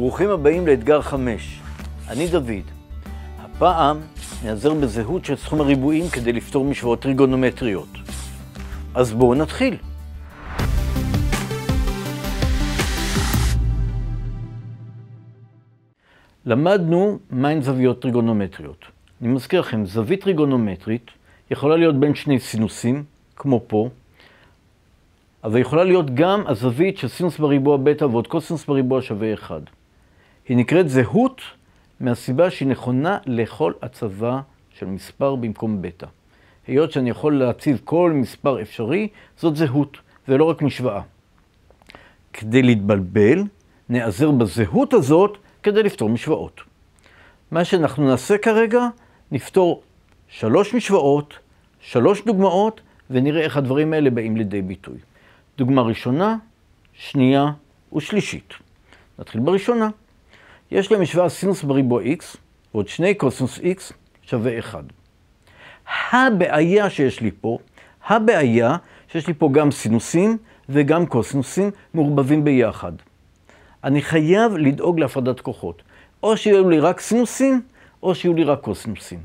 ברוכים הבאים לאתגר חמש. אני דוד. הפעם נעזר בזהות של סכום הריבועים כדי לפתור משוואות טריגונומטריות. אז בואו נתחיל. למדנו מהן זוויות טריגונומטריות. אני מזכיר לכם, זווית טריגונומטרית יכולה להיות בין שני סינוסים, כמו פה, אבל יכולה להיות גם הזווית של סינוס בריבוע בטא ועוד קוסינוס בריבוע שווה 1. היא נקראת זהות מהסיבה שהיא נכונה לכל הצבה של מספר במקום בטא. היות שאני יכול להציב כל מספר אפשרי, זאת זהות, ולא רק משוואה. כדי להתבלבל, נעזר בזהות הזאת כדי לפתור משוואות. מה שאנחנו נעשה כרגע, נפתור שלוש משוואות, שלוש דוגמאות, ונראה איך הדברים האלה באים לידי ביטוי. דוגמה ראשונה, שנייה ושלישית. נתחיל בראשונה. יש למשוואה סינוס בריבוע x, ועוד שני קוסינוס x שווה 1. הבעיה שיש לי פה, הבעיה שיש לי פה גם סינוסים וגם קוסינוסים מעורבבים ביחד. אני חייב לדאוג להפרדת כוחות. או שיהיו לי רק סינוסים, או שיהיו לי רק קוסינוסים.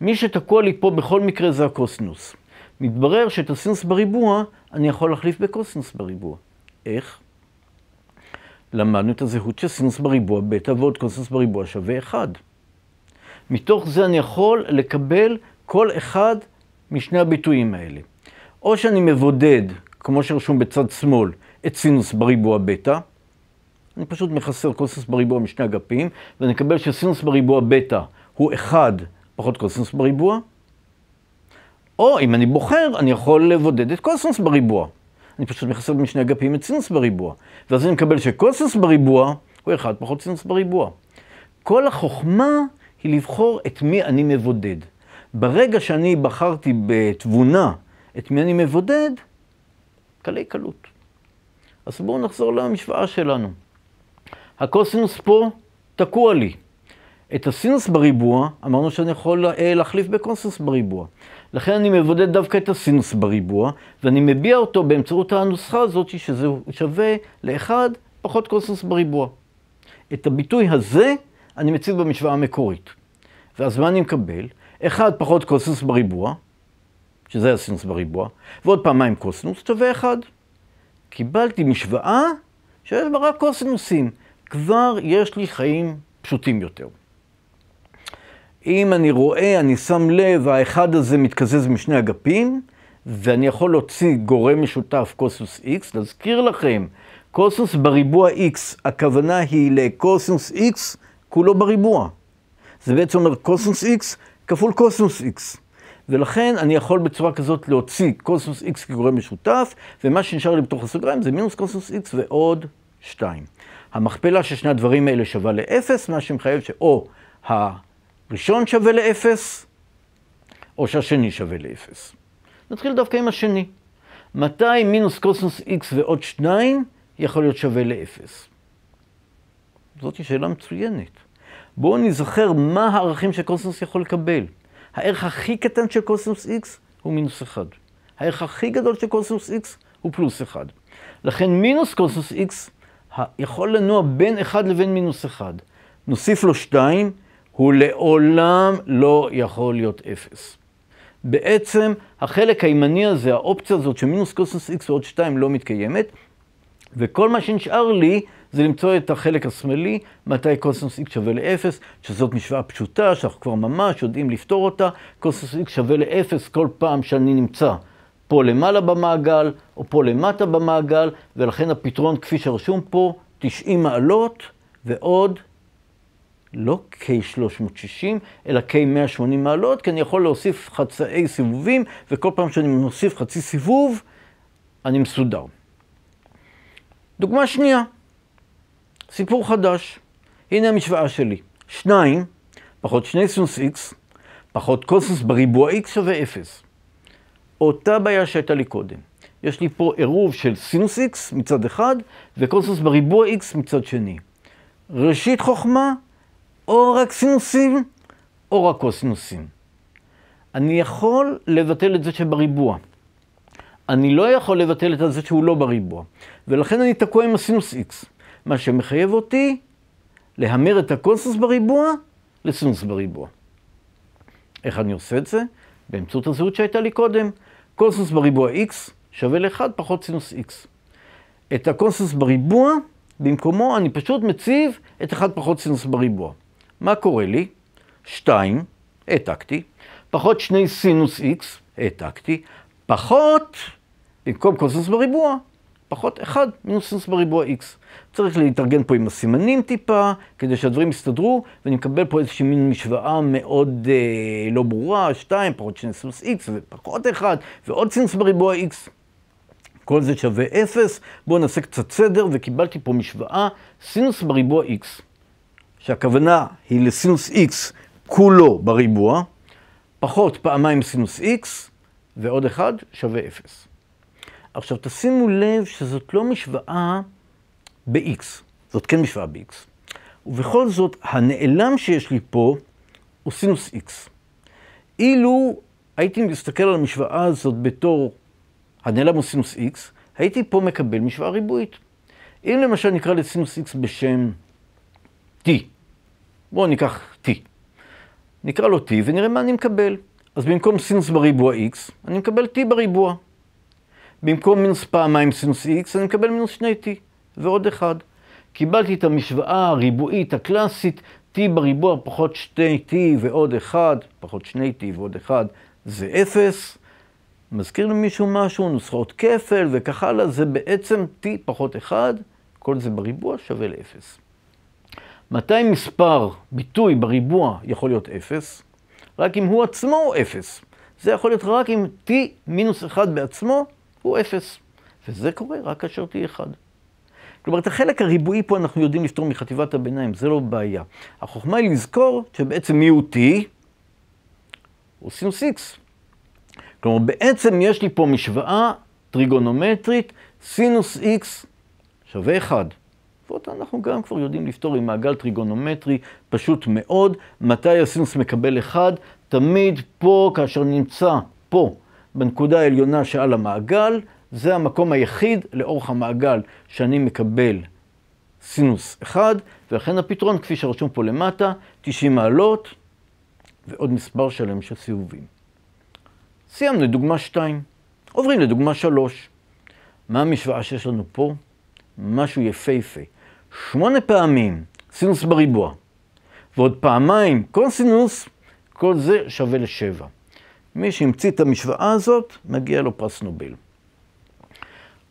מי שתקוע לי פה בכל מקרה זה הקוסינוס. מתברר שאת הסינוס בריבוע אני יכול להחליף בקוסינוס בריבוע. איך? למדנו את הזהות של סינוס בריבוע בטא ועוד קוסינוס בריבוע שווה 1. מתוך זה אני יכול לקבל כל אחד משני הביטויים האלה. או שאני מבודד, כמו שרשום בצד שמאל, את סינוס בריבוע בטא, אני פשוט מחסר קוסינוס בריבוע משני אגפים, ואני אקבל שסינוס בריבוע בטא הוא 1 פחות קוסינוס בריבוע, או אם אני בוחר, אני יכול לבודד את קוסינוס בריבוע. אני פשוט מכסה במשני אגפים את סינוס בריבוע. ואז אני מקבל שקוסינוס בריבוע הוא אחד פחות סינוס בריבוע. כל החוכמה היא לבחור את מי אני מבודד. ברגע שאני בחרתי בתבונה את מי אני מבודד, קלי קלות. אז בואו נחזור למשוואה שלנו. הקוסינוס פה תקוע לי. את הסינוס בריבוע, אמרנו שאני יכול אה, להחליף בקונסוס בריבוע. לכן אני מבודד דווקא את הסינוס בריבוע, ואני מביע אותו באמצעות הנוסחה הזאת, שזה שווה ל-1 פחות קונסוס בריבוע. את הביטוי הזה אני מציב במשוואה המקורית. ואז מה אני מקבל? 1 פחות קוסינוס בריבוע, שזה הסינוס בריבוע, ועוד פעמיים קוסינוס שווה 1. קיבלתי משוואה שיש בה רק קוסינוסים. כבר יש לי חיים פשוטים יותר. אם אני רואה, אני שם לב, האחד הזה מתקזז משני אגפים, ואני יכול להוציא גורם משותף קוסוס x, להזכיר לכם, קוסוס בריבוע x, הכוונה היא לקוסוס x כולו בריבוע. זה בעצם אומר קוסוס x כפול קוסוס x. ולכן אני יכול בצורה כזאת להוציא קוסוס x כגורם משותף, ומה שנשאר לי בתוך הסוגריים זה מינוס קוסוס x ועוד 2. המכפלה של שני הדברים האלה שווה ל-0, מה שמחייב שאו ה... ראשון שווה לאפס, או שהשני שווה לאפס. נתחיל דווקא עם השני. מתי מינוס קוסינוס x ועוד 2 יכול להיות שווה לאפס? זאת שאלה מצוינת. בואו נזכר מה הערכים שקוסינוס יכול לקבל. הערך הכי קטן של קוסינוס x הוא מינוס 1. הערך הכי גדול של קוסינוס x הוא פלוס 1. לכן מינוס קוסינוס x יכול לנוע בין 1 לבין מינוס 1. נוסיף לו 2, הוא לעולם לא יכול להיות אפס. בעצם החלק הימני הזה, האופציה הזאת שמינוס קוסינוס x ועוד 2 לא מתקיימת, וכל מה שנשאר לי זה למצוא את החלק השמאלי, מתי קוסינוס x שווה לאפס, שזאת משוואה פשוטה, שאנחנו כבר ממש יודעים לפתור אותה, קוסינוס x שווה לאפס כל פעם שאני נמצא פה למעלה במעגל, או פה למטה במעגל, ולכן הפתרון כפי שרשום פה, 90 מעלות ועוד לא K360, אלא K180 מעלות, כי אני יכול להוסיף חצאי סיבובים, וכל פעם שאני מוסיף חצי סיבוב, אני מסודר. דוגמה שנייה, סיפור חדש. הנה המשוואה שלי. 2 פחות 2 סינוס x פחות קוסוס בריבוע x שווה 0. אותה בעיה שהייתה לי קודם. יש לי פה עירוב של סינוס x מצד אחד וקוסוס בריבוע x מצד שני. ראשית חוכמה, או רק סינוסים או רק קוסינוסים. אני יכול לבטל את זה שבריבוע. אני לא יכול לבטל את זה שהוא לא בריבוע. ולכן אני תקוע עם הסינוס x, מה שמחייב אותי להמר את הקוסינוס בריבוע לסינוס בריבוע. איך אני עושה את זה? באמצעות הזהות שהייתה לי קודם. קוסינוס בריבוע x שווה ל-1 פחות סינוס x. את הקוסינוס בריבוע, במקומו אני פשוט מציב את 1 פחות סינוס בריבוע. מה קורה לי? 2, העתקתי, פחות 2 סינוס x, העתקתי, פחות, במקום קוסינוס בריבוע, פחות 1 מינוס סינוס בריבוע x. צריך להתארגן פה עם הסימנים טיפה, כדי שהדברים יסתדרו, ואני מקבל פה איזושהי מין משוואה מאוד אה, לא ברורה, 2 פחות 2 סינוס x ופחות 1, ועוד סינוס בריבוע x. כל זה שווה 0, בואו נעשה קצת סדר, וקיבלתי פה משוואה סינוס בריבוע x. שהכוונה היא לסינוס x כולו בריבוע, פחות פעמיים סינוס x, ועוד אחד שווה 0. עכשיו תשימו לב שזאת לא משוואה ב-x, זאת כן משוואה ב-x. ובכל זאת, הנעלם שיש לי פה הוא סינוס x. אילו הייתי מסתכל על המשוואה הזאת בתור הנעלם הוא סינוס x, הייתי פה מקבל משוואה ריבועית. אם למשל נקרא לסינוס x בשם T. בואו ניקח T. נקרא לו T ונראה מה אני מקבל. אז במקום סינוס בריבוע X, אני מקבל T בריבוע. במקום מינוס פעמיים סינוס X, אני מקבל מינוס שני t ועוד אחד. קיבלתי את המשוואה הריבועית הקלאסית, T בריבוע פחות שני t ועוד אחד, פחות שני t ועוד אחד, זה אפס. מזכיר למישהו משהו, נוסחות כפל וכך הלאה, זה בעצם T פחות 1, כל זה בריבוע שווה לאפס. מתי מספר ביטוי בריבוע יכול להיות 0? רק אם הוא עצמו הוא 0. זה יכול להיות רק אם t מינוס 1 בעצמו הוא 0. וזה קורה רק כאשר t 1. כלומר, את החלק הריבועי פה אנחנו יודעים לפתור מחטיבת הביניים, זה לא בעיה. החוכמה היא לזכור שבעצם מי הוא t? הוא סינוס x. כלומר, בעצם יש לי פה משוואה טריגונומטרית, סינוס x שווה 1. ואותה אנחנו גם כבר יודעים לפתור עם מעגל טריגונומטרי פשוט מאוד. מתי הסינוס מקבל 1? תמיד פה, כאשר נמצא פה, בנקודה העליונה שעל המעגל, זה המקום היחיד לאורך המעגל שאני מקבל סינוס 1, ולכן הפתרון, כפי שרשום פה למטה, 90 מעלות ועוד מספר שלם של סיבובים. סיימנו את דוגמה 2, עוברים לדוגמה 3. מה המשוואה שיש לנו פה? משהו יפהפה. שמונה פעמים סינוס בריבוע, ועוד פעמיים קוסינוס, כל זה שווה לשבע. מי שהמציא את המשוואה הזאת, מגיע לו פרס נובל.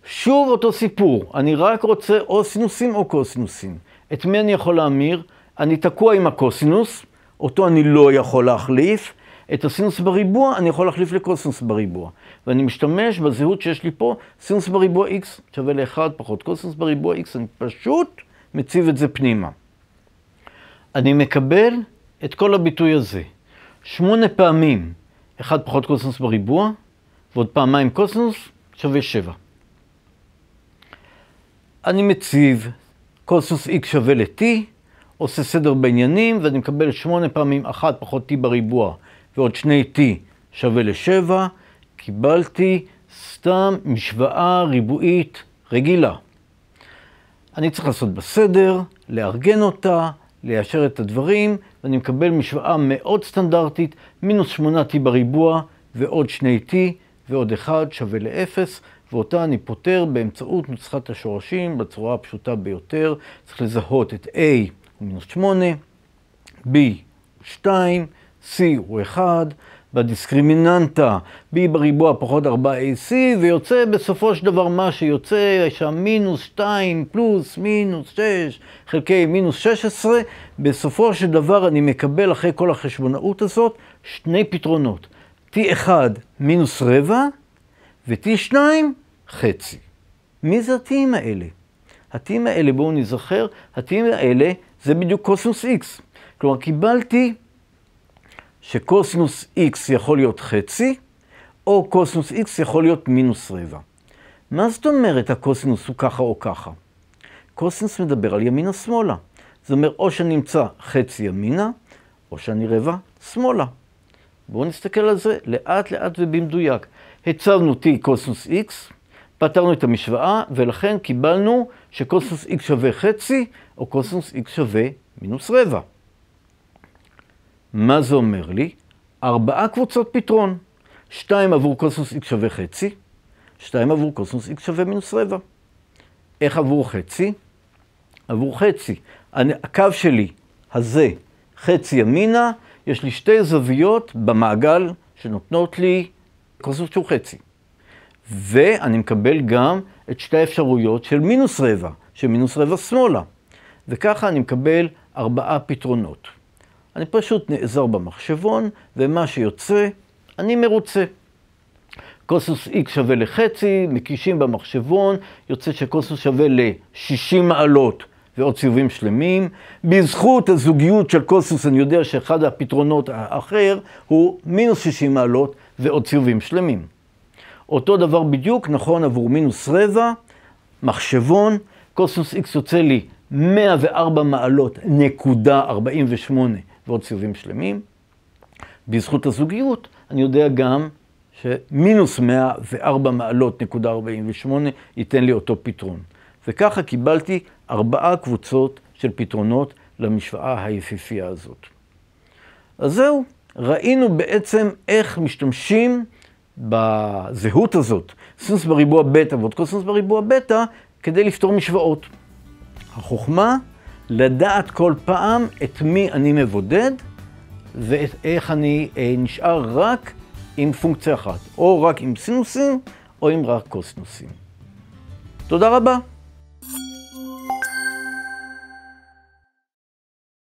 שוב אותו סיפור, אני רק רוצה או סינוסים או קוסינוסים. את מי אני יכול להמיר? אני תקוע עם הקוסינוס, אותו אני לא יכול להחליף. את הסינוס בריבוע אני יכול להחליף לקוסינוס בריבוע. ואני משתמש בזהות שיש לי פה, סינוס בריבוע x שווה ל-1 פחות קוסינוס בריבוע x, אני פשוט מציב את זה פנימה. אני מקבל את כל הביטוי הזה. שמונה פעמים אחד פחות קוסינוס בריבוע, ועוד פעמיים קוסינוס שווה שבע. אני מציב קוסינוס x שווה ל-t, עושה סדר בעניינים, ואני מקבל שמונה פעמים אחת פחות t בריבוע, ועוד שני t שווה ל-7. קיבלתי סתם משוואה ריבועית רגילה. אני צריך לעשות בסדר, לארגן אותה, ליישר את הדברים, ואני מקבל משוואה מאוד סטנדרטית, מינוס 8t בריבוע ועוד 2t ועוד 1 שווה ל-0, ואותה אני פותר באמצעות נוסחת השורשים בצורה הפשוטה ביותר. צריך לזהות את a הוא מינוס 8, b הוא 2, c הוא 1, בדיסקרימיננטה, b בריבוע פחות 4ac, ויוצא בסופו של דבר מה שיוצא, יש שם מינוס 2 פלוס מינוס 6 חלקי מינוס 16, בסופו של דבר אני מקבל אחרי כל החשבונאות הזאת שני פתרונות, t1 מינוס רבע ו-t2 חצי. מי זה ה-t'ים האלה? ה-t'ים האלה, בואו נזכר, ה-t'ים האלה זה בדיוק קוסמוס x. כלומר, קיבלתי שקוסינוס x יכול להיות חצי, או קוסינוס x יכול להיות מינוס רבע. מה זאת אומרת הקוסינוס הוא ככה או ככה? קוסינוס מדבר על ימינה שמאלה. זה אומר או שאני אמצא חצי ימינה, או שאני רבע שמאלה. בואו נסתכל על זה לאט לאט ובמדויק. הצבנו t קוסינוס x, פתרנו את המשוואה, ולכן קיבלנו שקוסינוס x שווה חצי, או קוסינוס x שווה מינוס רבע. מה זה אומר לי? ארבעה קבוצות פתרון. שתיים עבור קוסמוס x שווה חצי, שתיים עבור קוסמוס x שווה מינוס רבע. איך עבור חצי? עבור חצי. אני, הקו שלי, הזה, חצי ימינה, יש לי שתי זוויות במעגל שנותנות לי קוסמוס שהוא חצי. ואני מקבל גם את שתי האפשרויות של מינוס רבע, של מינוס רבע שמאלה. וככה אני מקבל ארבעה פתרונות. אני פשוט נעזר במחשבון, ומה שיוצא, אני מרוצה. קוסוס x שווה לחצי, מקישים במחשבון, יוצא שקוסוס שווה ל-60 מעלות ועוד סיבובים שלמים. בזכות הזוגיות של קוסוס אני יודע שאחד הפתרונות האחר הוא מינוס 60 מעלות ועוד סיבובים שלמים. אותו דבר בדיוק נכון עבור מינוס רבע, מחשבון, קוסוס x יוצא לי 104 מעלות, נקודה 48 ועוד סיבובים שלמים. בזכות הזוגיות, אני יודע גם שמינוס 104 מעלות, נקודה 48, ייתן לי אותו פתרון. וככה קיבלתי ארבעה קבוצות של פתרונות למשוואה היפיפייה הזאת. אז זהו, ראינו בעצם איך משתמשים בזהות הזאת, סינוס בריבוע בטא ועוד קוסינוס בריבוע בטא, כדי לפתור משוואות. החוכמה לדעת כל פעם את מי אני מבודד ואיך אני אה, נשאר רק עם פונקציה אחת, או רק עם סינוסים או עם רק קוסינוסים. תודה רבה.